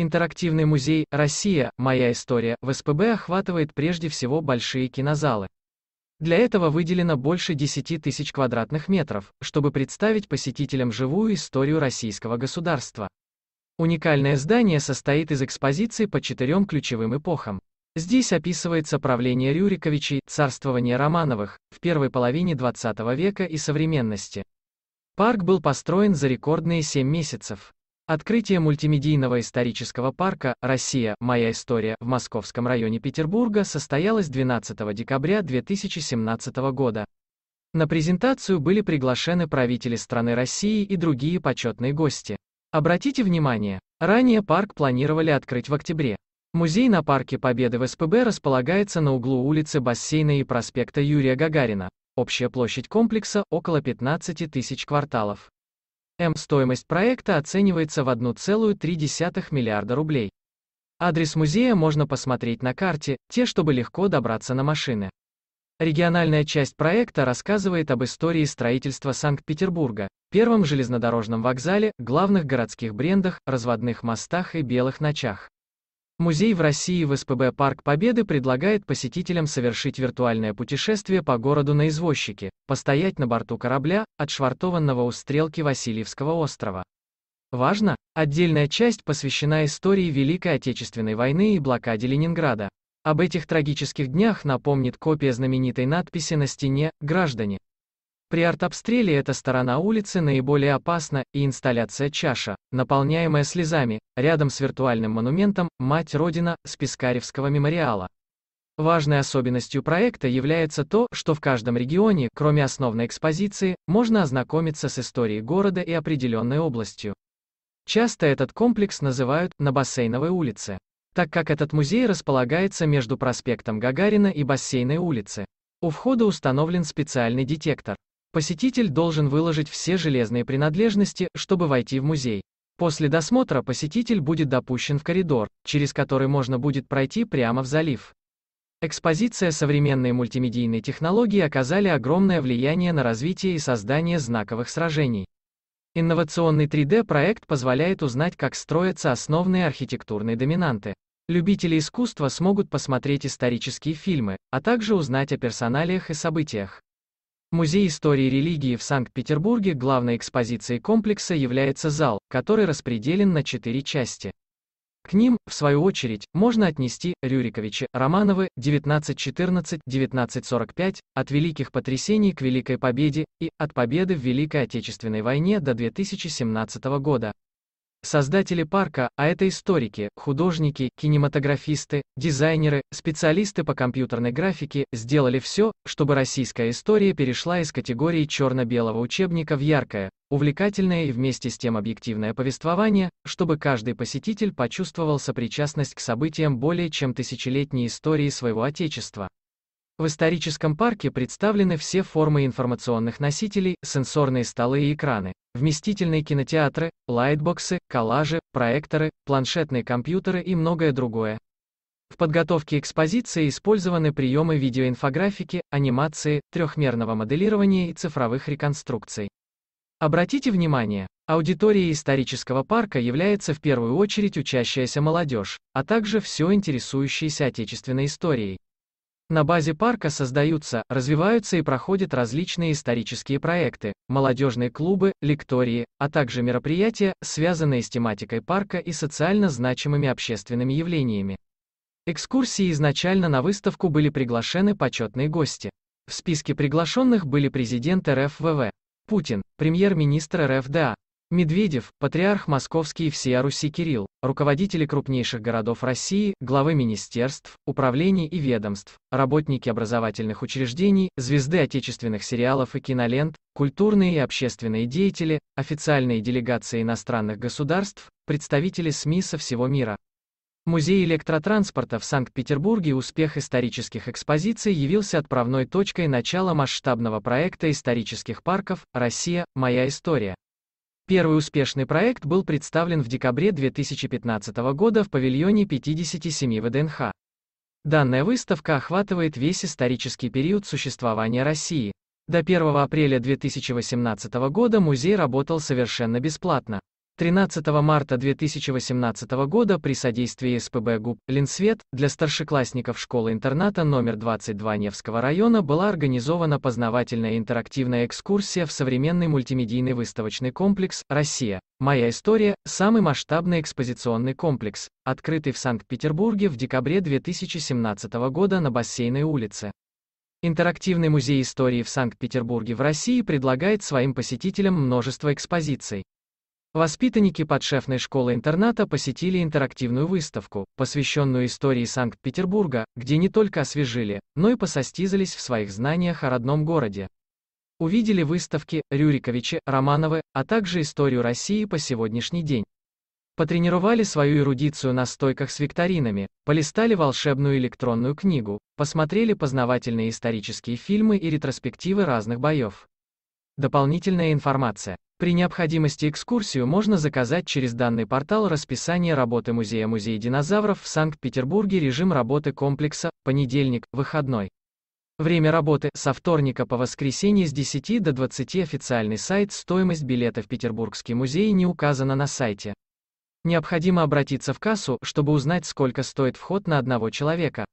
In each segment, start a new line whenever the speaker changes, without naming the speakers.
Интерактивный музей «Россия. Моя история» в СПБ охватывает прежде всего большие кинозалы. Для этого выделено больше 10 тысяч квадратных метров, чтобы представить посетителям живую историю российского государства. Уникальное здание состоит из экспозиции по четырем ключевым эпохам. Здесь описывается правление Рюриковичей, царствование Романовых, в первой половине 20 века и современности. Парк был построен за рекордные 7 месяцев. Открытие мультимедийного исторического парка «Россия. Моя история» в московском районе Петербурга состоялось 12 декабря 2017 года. На презентацию были приглашены правители страны России и другие почетные гости. Обратите внимание, ранее парк планировали открыть в октябре. Музей на Парке Победы в СПБ располагается на углу улицы Бассейна и проспекта Юрия Гагарина. Общая площадь комплекса – около 15 тысяч кварталов. М. Стоимость проекта оценивается в 1,3 миллиарда рублей. Адрес музея можно посмотреть на карте, те, чтобы легко добраться на машины. Региональная часть проекта рассказывает об истории строительства Санкт-Петербурга, первом железнодорожном вокзале, главных городских брендах, разводных мостах и белых ночах. Музей в России в СПБ «Парк Победы» предлагает посетителям совершить виртуальное путешествие по городу на извозчике, постоять на борту корабля, отшвартованного у стрелки Васильевского острова. Важно, отдельная часть посвящена истории Великой Отечественной войны и блокаде Ленинграда. Об этих трагических днях напомнит копия знаменитой надписи на стене «Граждане». При артобстреле эта сторона улицы наиболее опасна, и инсталляция «Чаша», наполняемая слезами, рядом с виртуальным монументом «Мать Родина» с Пискаревского мемориала. Важной особенностью проекта является то, что в каждом регионе, кроме основной экспозиции, можно ознакомиться с историей города и определенной областью. Часто этот комплекс называют «на бассейновой улице», так как этот музей располагается между проспектом Гагарина и бассейной улицы. У входа установлен специальный детектор. Посетитель должен выложить все железные принадлежности, чтобы войти в музей. После досмотра посетитель будет допущен в коридор, через который можно будет пройти прямо в залив. Экспозиция современные мультимедийные технологии оказали огромное влияние на развитие и создание знаковых сражений. Инновационный 3D-проект позволяет узнать, как строятся основные архитектурные доминанты. Любители искусства смогут посмотреть исторические фильмы, а также узнать о персоналиях и событиях. Музей истории религии в Санкт-Петербурге главной экспозицией комплекса является зал, который распределен на четыре части. К ним, в свою очередь, можно отнести Рюриковичи, Романовы, 1914-1945, от Великих потрясений к Великой Победе и от Победы в Великой Отечественной войне до 2017 года. Создатели парка, а это историки, художники, кинематографисты, дизайнеры, специалисты по компьютерной графике, сделали все, чтобы российская история перешла из категории черно-белого учебника в яркое, увлекательное и вместе с тем объективное повествование, чтобы каждый посетитель почувствовал сопричастность к событиям более чем тысячелетней истории своего Отечества. В историческом парке представлены все формы информационных носителей, сенсорные столы и экраны, вместительные кинотеатры, лайтбоксы, коллажи, проекторы, планшетные компьютеры и многое другое. В подготовке экспозиции использованы приемы видеоинфографики, анимации, трехмерного моделирования и цифровых реконструкций. Обратите внимание, аудиторией исторического парка является в первую очередь учащаяся молодежь, а также все интересующиеся отечественной историей. На базе парка создаются, развиваются и проходят различные исторические проекты, молодежные клубы, лектории, а также мероприятия, связанные с тематикой парка и социально значимыми общественными явлениями. Экскурсии изначально на выставку были приглашены почетные гости. В списке приглашенных были президент РФВВ, Путин, премьер-министр РФДА, Медведев, патриарх Московский и всея Руси Кирилл, руководители крупнейших городов России, главы министерств, управлений и ведомств, работники образовательных учреждений, звезды отечественных сериалов и кинолент, культурные и общественные деятели, официальные делегации иностранных государств, представители СМИ со всего мира. Музей электротранспорта в Санкт-Петербурге «Успех исторических экспозиций» явился отправной точкой начала масштабного проекта исторических парков «Россия. Моя история». Первый успешный проект был представлен в декабре 2015 года в павильоне 57 ВДНХ. Данная выставка охватывает весь исторический период существования России. До 1 апреля 2018 года музей работал совершенно бесплатно. 13 марта 2018 года при содействии СПБ ГУП «Линсвет» для старшеклассников школы-интерната номер 22 Невского района была организована познавательная интерактивная экскурсия в современный мультимедийный выставочный комплекс «Россия. Моя история» — самый масштабный экспозиционный комплекс, открытый в Санкт-Петербурге в декабре 2017 года на Бассейной улице. Интерактивный музей истории в Санкт-Петербурге в России предлагает своим посетителям множество экспозиций Воспитанники подшефной школы-интерната посетили интерактивную выставку, посвященную истории Санкт-Петербурга, где не только освежили, но и посостизались в своих знаниях о родном городе. Увидели выставки Рюриковичи, Романовы, а также историю России по сегодняшний день. Потренировали свою эрудицию на стойках с викторинами, полистали волшебную электронную книгу, посмотрели познавательные исторические фильмы и ретроспективы разных боев. Дополнительная информация. При необходимости экскурсию можно заказать через данный портал расписание работы музея Музей динозавров в Санкт-Петербурге режим работы комплекса, понедельник, выходной. Время работы со вторника по воскресенье с 10 до 20 официальный сайт стоимость билета в Петербургский музей не указана на сайте. Необходимо обратиться в кассу, чтобы узнать сколько стоит вход на одного человека.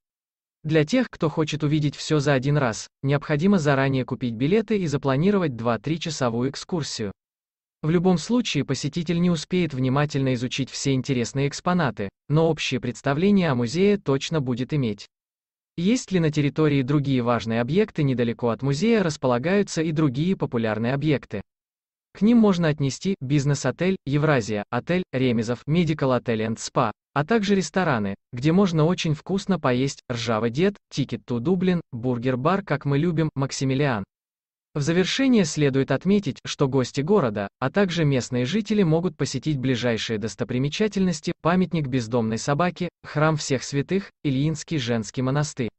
Для тех, кто хочет увидеть все за один раз, необходимо заранее купить билеты и запланировать 2-3 часовую экскурсию. В любом случае посетитель не успеет внимательно изучить все интересные экспонаты, но общее представление о музее точно будет иметь. Есть ли на территории другие важные объекты недалеко от музея располагаются и другие популярные объекты. К ним можно отнести бизнес-отель, Евразия, отель, Ремезов, Медикал отель and спа, а также рестораны, где можно очень вкусно поесть, Ржава Дед, Тикет ту Дублин, Бургер-бар, как мы любим, Максимилиан. В завершение следует отметить, что гости города, а также местные жители могут посетить ближайшие достопримечательности, памятник бездомной собаки, храм всех святых, Ильинский женский монастырь.